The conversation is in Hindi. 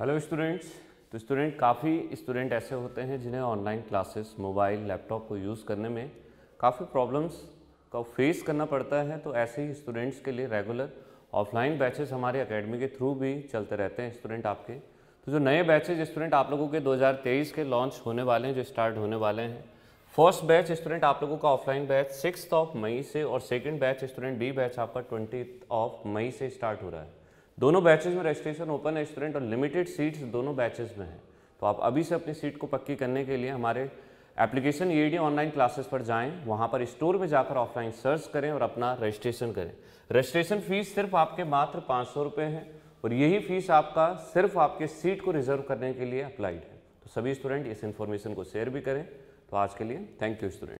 हेलो स्टूडेंट्स तो स्टूडेंट काफ़ी स्टूडेंट ऐसे होते हैं जिन्हें ऑनलाइन क्लासेस मोबाइल लैपटॉप को यूज़ करने में काफ़ी प्रॉब्लम्स का फेस करना पड़ता है तो ऐसे ही स्टूडेंट्स के लिए रेगुलर ऑफलाइन बैचेस हमारे अकेडमी के थ्रू भी चलते रहते हैं स्टूडेंट आपके तो जो नए बैचेज स्टूडेंट आप लोगों के दो के लॉन्च होने वाले हैं जो स्टार्ट होने वाले हैं फर्स्ट बैच स्टूडेंट आप लोगों का offline batch six of May से और second batch student B batch आपका ट्वेंटी ऑफ मई से स्टार्ट हो रहा है दोनों बैचेज में रजिस्ट्रेशन ओपन है स्टूडेंट और लिमिटेड सीट्स दोनों बैचेज में हैं तो आप अभी से अपनी सीट को पक्की करने के लिए हमारे एप्लीकेशन ई ऑनलाइन क्लासेस पर जाएं वहाँ पर स्टोर में जाकर ऑफलाइन सर्च करें और अपना रजिस्ट्रेशन करें रजिस्ट्रेशन फीस सिर्फ आपके मात्र पाँच सौ रुपये है और यही फीस आपका सिर्फ आपके सीट को रिजर्व करने के लिए अप्लाइड है तो सभी स्टूडेंट इस इन्फॉर्मेशन को शेयर भी करें तो आज के लिए थैंक यू स्टूडेंट